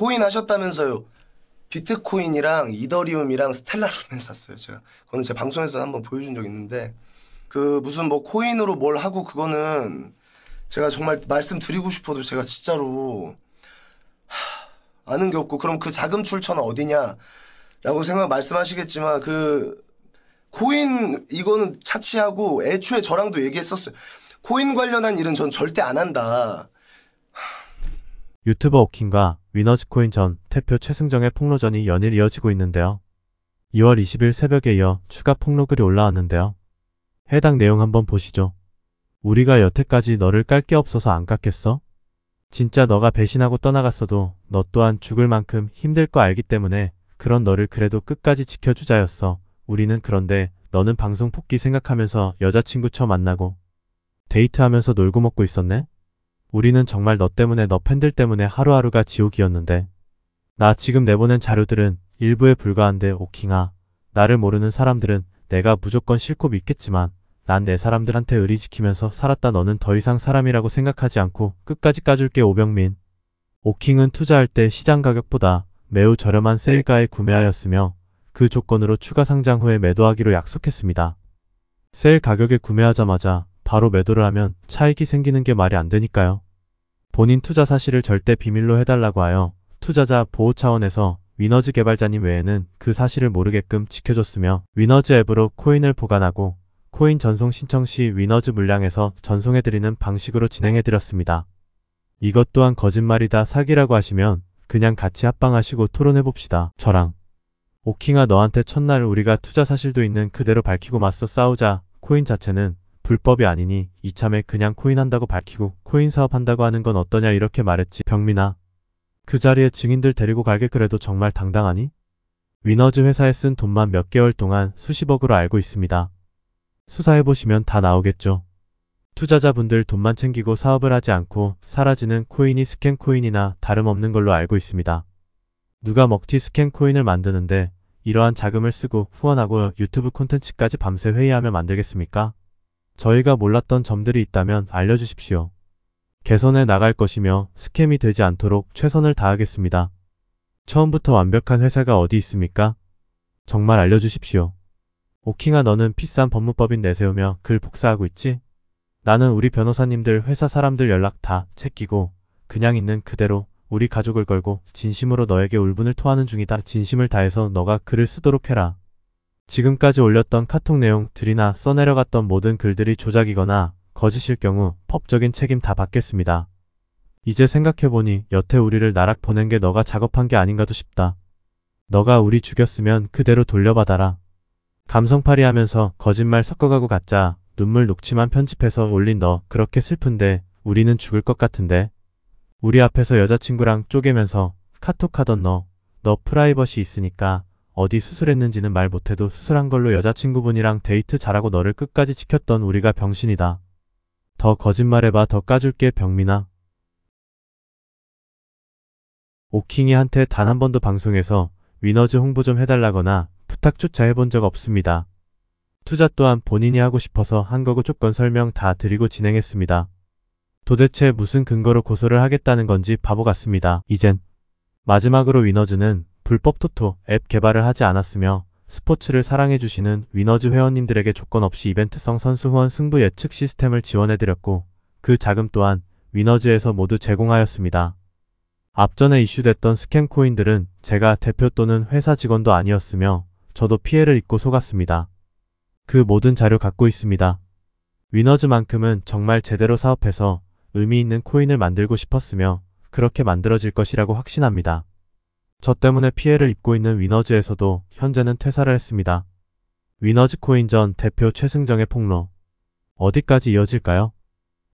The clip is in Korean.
코인하셨다면서요 비트코인이랑 이더리움이랑 스텔라룸에 샀어요. 제가 그거는 제 방송에서 한번 보여준 적 있는데 그 무슨 뭐 코인으로 뭘 하고 그거는 제가 정말 말씀드리고 싶어도 제가 진짜로 하, 아는 게 없고 그럼 그 자금 출처는 어디냐라고 생각 말씀하시겠지만 그 코인 이거는 차치하고 애초에 저랑도 얘기했었어요. 코인 관련한 일은 전 절대 안 한다. 유튜버 오킹과 위너즈코인전 대표 최승정의 폭로전이 연일 이어지고 있는데요. 2월 20일 새벽에 이어 추가 폭로글이 올라왔는데요. 해당 내용 한번 보시죠. 우리가 여태까지 너를 깔 게 없어서 안 깎겠어? 진짜 너가 배신하고 떠나갔어도 너 또한 죽을 만큼 힘들 거 알기 때문에 그런 너를 그래도 끝까지 지켜주자였어. 우리는 그런데 너는 방송 복귀 생각하면서 여자친구 처 만나고 데이트하면서 놀고 먹고 있었네? 우리는 정말 너 때문에 너 팬들 때문에 하루하루가 지옥이었는데 나 지금 내보낸 자료들은 일부에 불과한데 오킹아 나를 모르는 사람들은 내가 무조건 싫고 믿겠지만 난 내 사람들한테 의리 지키면서 살았다 너는 더 이상 사람이라고 생각하지 않고 끝까지 까줄게 오병민 오킹은 투자할 때 시장 가격보다 매우 저렴한 세일가에 구매하였으며 그 조건으로 추가 상장 후에 매도하기로 약속했습니다. 세일 가격에 구매하자마자 바로 매도를 하면 차익이 생기는 게 말이 안 되니까요. 본인 투자 사실을 절대 비밀로 해달라고 하여 투자자 보호 차원에서 위너즈 개발자님 외에는 그 사실을 모르게끔 지켜줬으며 위너즈 앱으로 코인을 보관하고 코인 전송 신청 시 위너즈 물량에서 전송해드리는 방식으로 진행해드렸습니다. 이것 또한 거짓말이다 사기라고 하시면 그냥 같이 합방하시고 토론해봅시다. 저랑 오킹아 너한테 첫날 우리가 투자 사실도 있는 그대로 밝히고 맞서 싸우자 코인 자체는 불법이 아니니 이참에 그냥 코인한다고 밝히고 코인 사업한다고 하는 건 어떠냐 이렇게 말했지 병민아. 그 자리에 증인들 데리고 갈게 그래도 정말 당당하니? 위너즈 회사에 쓴 돈만 몇 개월 동안 수십억으로 알고 있습니다. 수사해보시면 다 나오겠죠. 투자자분들 돈만 챙기고 사업을 하지 않고 사라지는 코인이 스캔 코인이나 다름없는 걸로 알고 있습니다. 누가 먹튀 스캔 코인을 만드는데 이러한 자금을 쓰고 후원하고 유튜브 콘텐츠까지 밤새 회의하며 만들겠습니까? 저희가 몰랐던 점들이 있다면 알려주십시오. 개선해 나갈 것이며 스캠이 되지 않도록 최선을 다하겠습니다. 처음부터 완벽한 회사가 어디 있습니까? 정말 알려주십시오. 오킹아 너는 비싼 법무법인 내세우며 글 복사하고 있지? 나는 우리 변호사님들 회사 사람들 연락 다채기고 그냥 있는 그대로 우리 가족을 걸고 진심으로 너에게 울분을 토하는 중이다. 진심을 다해서 너가 글을 쓰도록 해라. 지금까지 올렸던 카톡 내용들이나 써내려갔던 모든 글들이 조작이거나 거짓일 경우 법적인 책임 다 받겠습니다. 이제 생각해보니 여태 우리를 나락 보낸 게 너가 작업한 게 아닌가도 싶다. 너가 우리 죽였으면 그대로 돌려받아라. 감성팔이 하면서 거짓말 섞어가고 가짜 눈물 녹취만 편집해서 올린 너 그렇게 슬픈데 우리는 죽을 것 같은데 우리 앞에서 여자친구랑 쪼개면서 카톡하던 너너 프라이버시 있으니까 어디 수술했는지는 말 못해도 수술한 걸로 여자친구분이랑 데이트 잘하고 너를 끝까지 지켰던 우리가 병신이다. 더 거짓말해봐 더 까줄게 병민아. 오킹이한테 단 한 번도 방송에서 위너즈 홍보 좀 해달라거나 부탁조차 해본 적 없습니다. 투자 또한 본인이 하고 싶어서 한 거고 조건 설명 다 드리고 진행했습니다. 도대체 무슨 근거로 고소를 하겠다는 건지 바보 같습니다. 이젠 마지막으로 위너즈는 불법 토토 앱 개발을 하지 않았으며 스포츠를 사랑해주시는 위너즈 회원님들에게 조건 없이 이벤트성 선수 후원 승부 예측 시스템을 지원해드렸고 그 자금 또한 위너즈에서 모두 제공하였습니다. 앞전에 이슈됐던 스캔 코인들은 제가 대표 또는 회사 직원도 아니었으며 저도 피해를 입고 속았습니다. 그 모든 자료 갖고 있습니다. 위너즈만큼은 정말 제대로 사업해서 의미 있는 코인을 만들고 싶었으며 그렇게 만들어질 것이라고 확신합니다. 저 때문에 피해를 입고 있는 위너즈에서도 현재는 퇴사를 했습니다. 위너즈 코인전 대표 최승정의 폭로 어디까지 이어질까요?